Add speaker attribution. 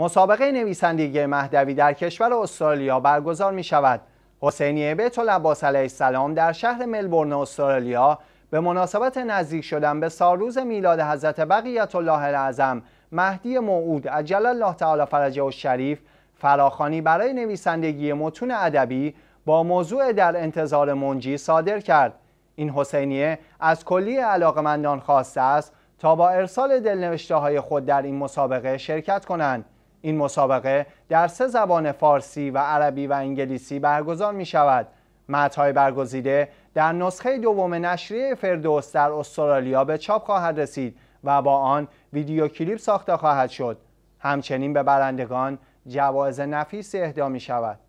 Speaker 1: مسابقه نویسندگی مهدوی در کشور استرالیا برگزار می شود. حسینی بیت العباس علیه السلام در شهر ملبورن استرالیا به مناسبت نزدیک شدن به سالروز میلاد حضرت بقیت الله اعظم مهدی موعود عجل الله تعالی فرجه و شریف فراخانی برای نویسندگی متون ادبی با موضوع در انتظار منجی صادر کرد این حسینیه از کلی علاقمندان خواسته است تا با ارسال دلنوشته های خود در این مسابقه شرکت کنند این مسابقه در سه زبان فارسی و عربی و انگلیسی برگزار می شود. متهای برگزیده در نسخه دوم نشریه فردوس در استرالیا به چاپ خواهد رسید و با آن ویدیو کلیپ ساخته خواهد شد. همچنین به برندگان جوایز نفیس اهدا می شود.